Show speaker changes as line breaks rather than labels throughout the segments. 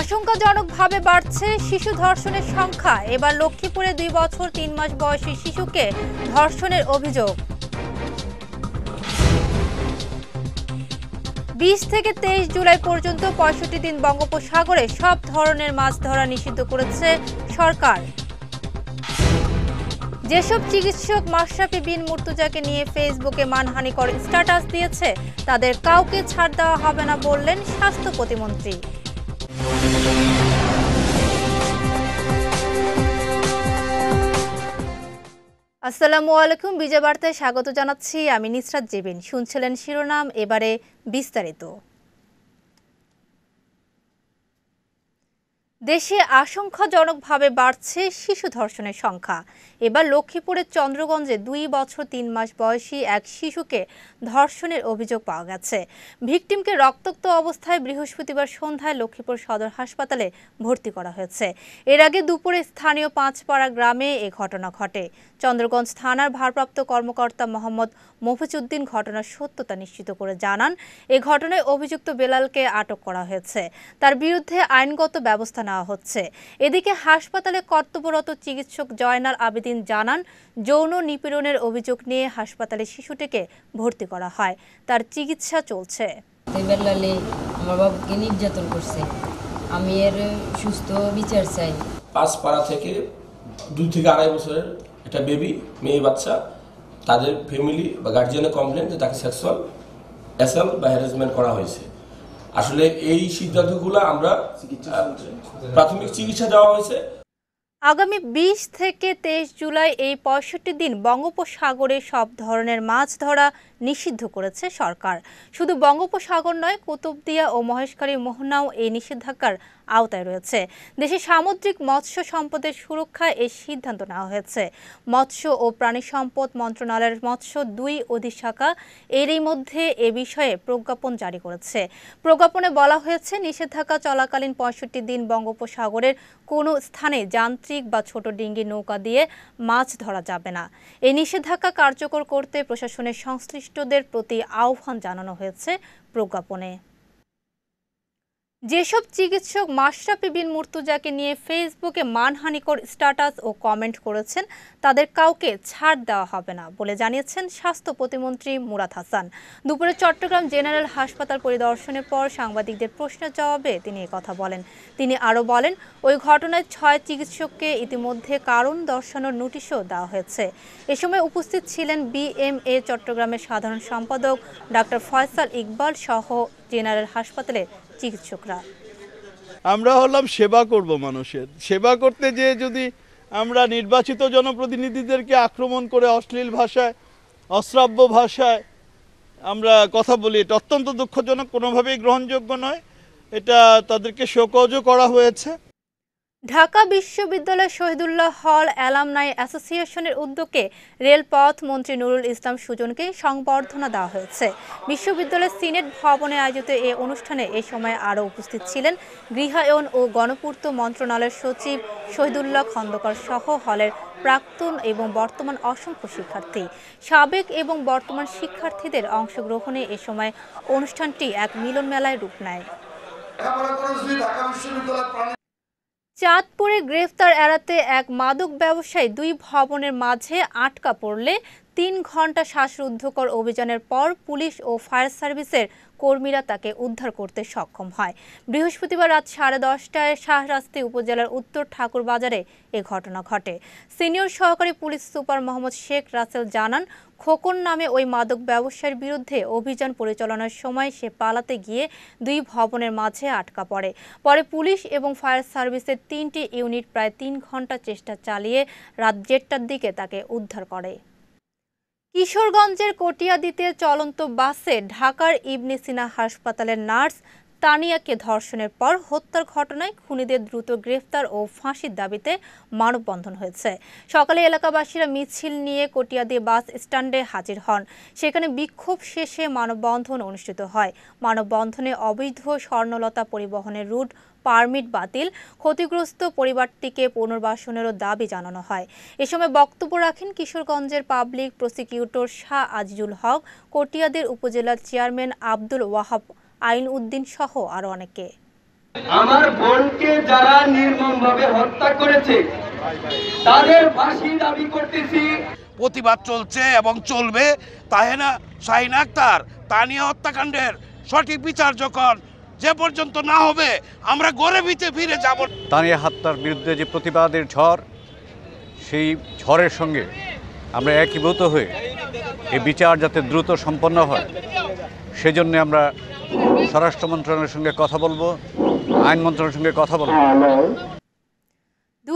আশঙ্কাজনকভাবে বাড়ছে শিশু ধর্ষণের সংখ্যা এবার লক্ষ্মীপুরে দুই বছর তিন মাস বয়সী শিশুকে ধর্ষণের অভিযোগ বিশ থেকে তেইশ জুলাই পর্যন্ত পঁয়ষট্টি দিন বঙ্গোপসাগরে সব ধরনের মাছ ধরা নিষিদ্ধ করেছে সরকার যেসব চিকিৎসক মাশরাফি বিন মুর্তুজাকে নিয়ে ফেসবুকে মানহানি মানহানিকর স্ট্যাটাস দিয়েছে তাদের কাউকে ছাড় দেওয়া হবে না বললেন স্বাস্থ্য প্রতিমন্ত্রী আসসালামু আলাইকুম বিজয় বার্তায় স্বাগত জানাচ্ছি আমি নিসরাত জেবিন শুনছিলেন শিরোনাম এবারে বিস্তারিত দেশে আশঙ্কাজনকভাবে বাড়ছে শিশু ধর্ষণের সংখ্যা এবার লক্ষ্মীপুরের চন্দ্রগঞ্জে দুই বছর তিন মাস বয়সী এক শিশুকে ধর্ষণের অভিযোগ পাওয়া গেছে ভিকটিমকে রক্তাক্ত অবস্থায় বৃহস্পতিবার সন্ধ্যায় লক্ষ্মীপুর সদর হাসপাতালে ভর্তি করা হয়েছে এর আগে দুপুরে স্থানীয় পাঁচপাড়া গ্রামে এ ঘটনা ঘটে চন্দ্রগঞ্জ থানার ভারপ্রাপ্ত কর্মকর্তা মোহাম্মদ মফিজউদ্দিন ঘটনার সত্যতা নিশ্চিত করে জানান এ ঘটনায় অভিযুক্ত বেলালকে আটক করা হয়েছে তার বিরুদ্ধে আইনগত ব্যবস্থা নেওয়া হচ্ছে এদিকে হাসপাতালে কর্তব্যরত চিকিৎসক জয়নাল আবেদিন জানান যৌন নিপীড়নের অভিযোগ নিয়ে হাসপাতালে শিশুটিকে ভর্তি করা হয় তার চিকিৎসা চলছে নির্যাতন করছে আমি এর সুস্থ বিচার চাই পাঁচ পাড়া থেকে দুই থেকে আড়াই বছরের একটা বেবি মেয়ে বাচ্চা তাদের ফ্যামিলি বা গার্জিয়ানের কমপ্লেন যে তাকে সেক্সুয়াল অ্যাসাল্ট বা হ্যারাসমেন্ট করা হয়েছে আসলে এই সিদ্ধান্তগুলো আমরা প্রাথমিক চিকিৎসা দেওয়া হয়েছে আগামী ২০ থেকে তেইশ জুলাই এই পঁয়ষট্টি দিন বঙ্গোপসাগরে সব ধরনের মাছ ধরা নিষিদ্ধ করেছে সরকার শুধু বঙ্গোপসাগর নয় কুতুবদিয়া ও মহেশখালীর মোহনাও এই নিষেধাজ্ঞার আওতায় রয়েছে দেশে সামুদ্রিক মৎস্য সম্পদের সুরক্ষা এই সিদ্ধান্ত নেওয়া হয়েছে মৎস্য ও প্রাণী সম্পদ মন্ত্রণালয়ের মৎস্য দুই অধিশাখা এরই মধ্যে এ বিষয়ে প্রজ্ঞাপন জারি করেছে প্রজ্ঞাপনে বলা হয়েছে নিষেধাজ্ঞা চলাকালীন পঁয়ষট্টি দিন বঙ্গোপসাগরের কোনো স্থানে যান্ত্রিক বা ছোট ডিঙ্গি নৌকা দিয়ে মাছ ধরা যাবে না এই নিষেধাজ্ঞা কার্যকর করতে প্রশাসনের সংশ্লিষ্ট সংশ্লিষ্টদের প্রতি আহ্বান জানানো হয়েছে প্রজ্ঞাপনে যেসব চিকিৎসক মাশরাফি বিন মুর্তুজাকে নিয়ে ফেসবুকে মানহানিকর স্ট্যাটাস ও কমেন্ট করেছেন তাদের কাউকে ছাড় দেওয়া হবে না বলে জানিয়েছেন স্বাস্থ্য প্রতিমন্ত্রী মুরাদ হাসান দুপুরে চট্টগ্রাম জেনারেল হাসপাতাল পরিদর্শনের পর সাংবাদিকদের প্রশ্নের জবাবে তিনি কথা বলেন তিনি আরও বলেন ওই ঘটনায় ছয় চিকিৎসককে ইতিমধ্যে কারণ দর্শানোর নোটিশও দেওয়া হয়েছে এ সময় উপস্থিত ছিলেন বিএমএ চট্টগ্রামের সাধারণ সম্পাদক ডাক্তার ফয়সাল ইকবাল সহ জেনারেল হাসপাতালে চিকিৎসকরা আমরা হলাম সেবা করব মানুষের সেবা করতে যেয়ে যদি আমরা নির্বাচিত জনপ্রতিনিধিদেরকে আক্রমণ করে অশ্লীল ভাষায় অশ্রাব্য ভাষায় আমরা কথা বলি এটা অত্যন্ত দুঃখজনক কোনোভাবেই গ্রহণযোগ্য নয় এটা তাদেরকে শোকজও করা হয়েছে ঢাকা বিশ্ববিদ্যালয় শহীদুল্লাহ হল অ্যালামনাই অ্যাসোসিয়েশনের উদ্যোগে রেলপথ মন্ত্রী নুরুল ইসলাম সুজনকে সংবর্ধনা দেওয়া হয়েছে বিশ্ববিদ্যালয় সিনেট ভবনে আয়োজিত এ অনুষ্ঠানে এ সময় আরও উপস্থিত ছিলেন গৃহায়ন ও গণপূর্ত মন্ত্রণালয়ের সচিব শহীদুল্লাহ খন্দকার সহ হলের প্রাক্তন এবং বর্তমান অসংখ্য শিক্ষার্থী সাবেক এবং বর্তমান শিক্ষার্থীদের অংশগ্রহণে এ সময় অনুষ্ঠানটি এক মিলন মেলায় রূপ নেয় ঢাকা বিশ্ববিদ্যালয় প্রাণী চাঁদপুরে গ্রেফতার এড়াতে এক মাদক ব্যবসায়ী দুই ভবনের মাঝে আটকা পড়লে তিন ঘন্টা শ্বাসরুদ্ধকর অভিযানের পর পুলিশ ও ফায়ার সার্ভিসের কর্মীরা তাকে উদ্ধার করতে সক্ষম হয় বৃহস্পতিবার রাত সাড়ে দশটায় শাহরাস্তি উপজেলার উত্তর ঠাকুর বাজারে এ ঘটনা ঘটে সিনিয়র সহকারী পুলিশ সুপার মোহাম্মদ শেখ রাসেল জানান খোকন নামে ওই মাদক ব্যবসার বিরুদ্ধে অভিযান পরিচালনার সময় সে পালাতে গিয়ে দুই ভবনের মাঝে আটকা পড়ে পরে পুলিশ এবং ফায়ার সার্ভিসের তিনটি ইউনিট প্রায় তিন ঘন্টা চেষ্টা চালিয়ে রাত দেড়টার দিকে তাকে উদ্ধার করে কিশোরগঞ্জের কটিয়াদিতে চলন্ত বাসে ঢাকার ইবনে সিনা হাসপাতালের নার্স তানিয়াকে ধর্ষণের পর হত্যার ঘটনায় খুনিদের দ্রুত গ্রেফতার ও ফাঁসির দাবিতে মানববন্ধন হয়েছে সকালে এলাকাবাসীরা মিছিল নিয়ে কটিয়াদি বাস স্ট্যান্ডে হাজির হন সেখানে বিক্ষোভ শেষে মানববন্ধন অনুষ্ঠিত হয় মানববন্ধনে অবৈধ স্বর্ণলতা পরিবহনের রুট পারমিট বাতিল ক্ষতিগ্রস্ত পরিবারটিকে পুনর্বাসনেরও দাবি জানানো হয় এ সময় বক্তব্য রাখেন কিশোরগঞ্জের পাবলিক প্রসিকিউটর শাহ আজিজুল হক কটিয়াদের উপজেলা চেয়ারম্যান আব্দুল ওয়াহাব আইন উদ্দিন সহ আরো অনেকে আমার বোনকে যারা নির্মমভাবে হত্যা করেছে তাদের ফাঁসি দাবি করতেছি প্রতিবাদ চলছে এবং চলবে তাহেনা শাহিন আক্তার তানিয়া হত্যাকাণ্ডের সঠিক বিচার যখন যে পর্যন্ত না হবে আমরা গড়ে ভিতে ফিরে যাব তানিয়া হত্যার বিরুদ্ধে যে প্রতিবাদের ঝড় সেই ঝড়ের সঙ্গে আমরা একীভূত হয়ে এই বিচার যাতে দ্রুত সম্পন্ন হয় সেজন্য আমরা স্বরাষ্ট্র মন্ত্রণালয়ের সঙ্গে কথা বলবো আইন মন্ত্রণালয়ের সঙ্গে কথা বলবো দু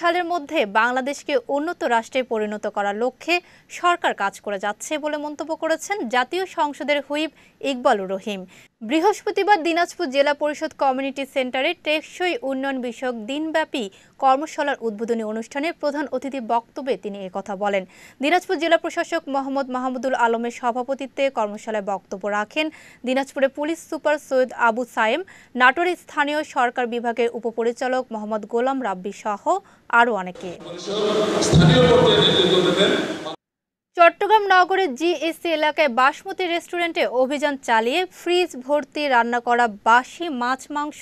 সালের মধ্যে বাংলাদেশকে উন্নত রাষ্ট্রে পরিণত করার লক্ষ্যে সরকার কাজ করে যাচ্ছে বলে মন্তব্য করেছেন জাতীয় সংসদের হুইপ ইকবালুর রহিম বৃহস্পতিবার দিনাজপুর জেলা পরিষদ কমিউনিটি সেন্টারে টেকসই উন্নয়ন বিষয়ক দিনব্যাপী কর্মশালার উদ্বোধনী অনুষ্ঠানে প্রধান অতিথি বক্তব্যে তিনি কথা বলেন দিনাজপুর জেলা প্রশাসক মোহাম্মদ মাহমুদুল আলমের সভাপতিত্বে কর্মশালায় বক্তব্য রাখেন দিনাজপুরে পুলিশ সুপার সৈয়দ আবু সায়েম নাটোরের স্থানীয় সরকার বিভাগের উপপরিচালক মোহাম্মদ গোলাম রাব্বি সহ আরও অনেকে চট্টগ্রাম নগরের জিএসসি এলাকায় বাসমতি রেস্টুরেন্টে অভিযান চালিয়ে ফ্রিজ ভর্তি রান্না করা বাসি মাছ মাংস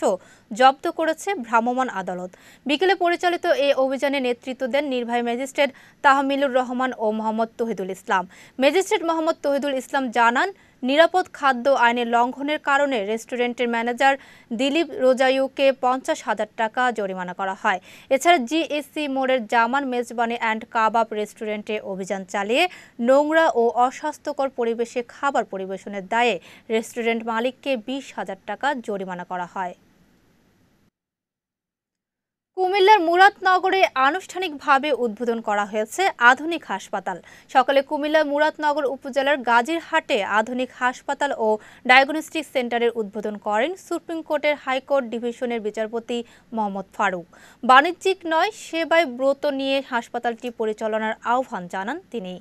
জব্দ করেছে ভ্রাম্যমাণ আদালত বিকেলে পরিচালিত এই অভিযানে নেতৃত্ব দেন নির্বাহী ম্যাজিস্ট্রেট তাহমিলুর রহমান ও মোহাম্মদ তহিদুল ইসলাম ম্যাজিস্ট্রেট মোহাম্মদ তহিদুল ইসলাম জানান নিরাপদ খাদ্য আইনের লঙ্ঘনের কারণে রেস্টুরেন্টের ম্যানেজার দিলীপ রোজায়ুকে পঞ্চাশ হাজার টাকা জরিমানা করা হয় এছাড়া জিএসসি মোড়ের জামান মেজবানি অ্যান্ড কাবাব রেস্টুরেন্টে অভিযান চালিয়ে নোংরা ও অস্বাস্থ্যকর পরিবেশে খাবার পরিবেশনের দায়ে রেস্টুরেন্ট মালিককে বিশ হাজার টাকা জরিমানা করা হয় কুমিল্লার মুরাদনগরে আনুষ্ঠানিকভাবে উদ্বোধন করা হয়েছে আধুনিক হাসপাতাল সকালে কুমিল্লার মুরাদনগর উপজেলার গাজীরহাটে আধুনিক হাসপাতাল ও ডায়াগনস্টিক সেন্টারের উদ্বোধন করেন সুপ্রিম কোর্টের হাইকোর্ট ডিভিশনের বিচারপতি মোহাম্মদ ফারুক বাণিজ্যিক নয় সেবায় ব্রত নিয়ে হাসপাতালটি পরিচালনার আহ্বান জানান তিনি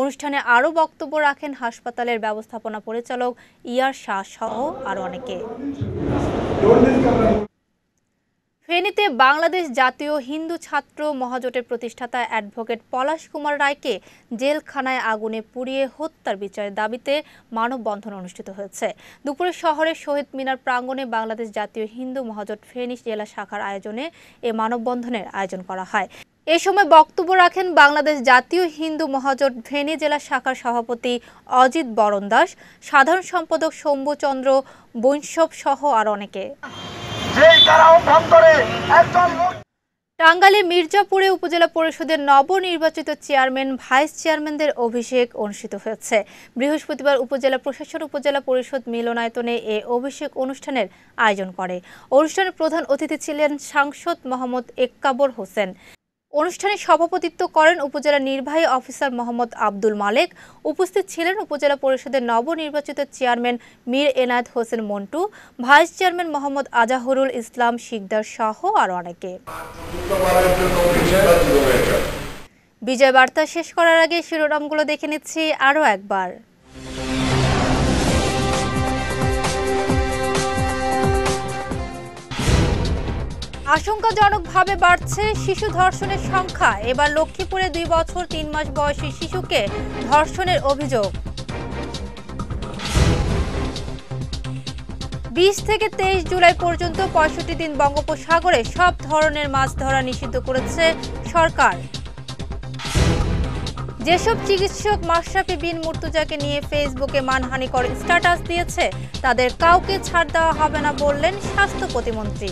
অনুষ্ঠানে আরও বক্তব্য রাখেন হাসপাতালের ব্যবস্থাপনা পরিচালক ইয়ার শাহ সহ আরও অনেকে ফেনীতে বাংলাদেশ জাতীয় হিন্দু ছাত্র মহাজোটের প্রতিষ্ঠাতা অ্যাডভোকেট পলাশ কুমার রায়কে জেলখানায় আগুনে পুড়িয়ে হত্যার বিচারের দাবিতে মানববন্ধন অনুষ্ঠিত হয়েছে দুপুরে শহরের শহীদ মিনার প্রাঙ্গণে বাংলাদেশ জাতীয় হিন্দু মহাজোট ফেনী জেলা শাখার আয়োজনে এ মানববন্ধনের আয়োজন করা হয় এ সময় বক্তব্য রাখেন বাংলাদেশ জাতীয় হিন্দু মহাজোট ভেনে জেলা শাখার সভাপতি অজিত বরণ দাস সাধারণ সম্পাদক শম্ভুচন্দ্র বৈশব সহ আর অনেকে টাঙ্গালে মির্জাপুরে উপজেলা পরিষদের নবনির্বাচিত চেয়ারম্যান ভাইস চেয়ারম্যানদের অভিষেক অনুষ্ঠিত হয়েছে বৃহস্পতিবার উপজেলা প্রশাসন উপজেলা পরিষদ মিলনায়তনে এ অভিষেক অনুষ্ঠানের আয়োজন করে অনুষ্ঠানে প্রধান অতিথি ছিলেন সাংসদ মোহাম্মদ এক্কাবর হোসেন অনুষ্ঠানে সভাপতিত্ব করেন উপজেলা নির্বাহী অফিসার মোহাম্মদ আব্দুল মালেক উপস্থিত ছিলেন উপজেলা পরিষদের নবনির্বাচিত chairman Mir Enayet Hossain Montu vice chairman Mohammad Azharul Islam Sikder সহ আরও অনেকে বিজয় বার্তা শেষ করার আগে শিরোনামগুলো দেখে নিচ্ছি আরও একবার আশঙ্কাজনকভাবে বাড়ছে শিশু ধর্ষণের সংখ্যা এবার লক্ষ্মীপুরে দুই বছর তিন মাস বয়সী শিশুকে ধর্ষণের অভিযোগ বিশ থেকে তেইশ জুলাই পর্যন্ত পঁয়ষট্টি দিন বঙ্গোপসাগরে সব ধরনের মাছ ধরা নিষিদ্ধ করেছে সরকার যেসব চিকিৎসক মাশরাফি বিন মুর্তুজাকে নিয়ে ফেসবুকে করে স্ট্যাটাস দিয়েছে তাদের কাউকে ছাড় দেওয়া হবে না বললেন স্বাস্থ্য প্রতিমন্ত্রী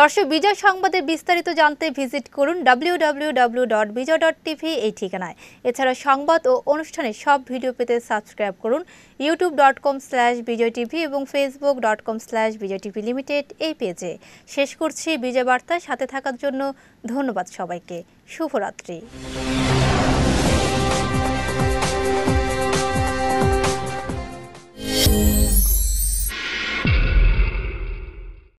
দর্শক বিজয় সংবাদের বিস্তারিত জানতে ভিজিট করুন www.bijoy.tv এই ঠিকানায় এছাড়া সংবাদ ও অনুষ্ঠানের সব ভিডিও পেতে সাবস্ক্রাইব করুন youtube.com/bijoytv এবং facebookcom লিমিটেড এই পেজে শেষ করছি বিজয় বার্তা সাথে থাকার জন্য ধন্যবাদ সবাইকে শুভরাত্রি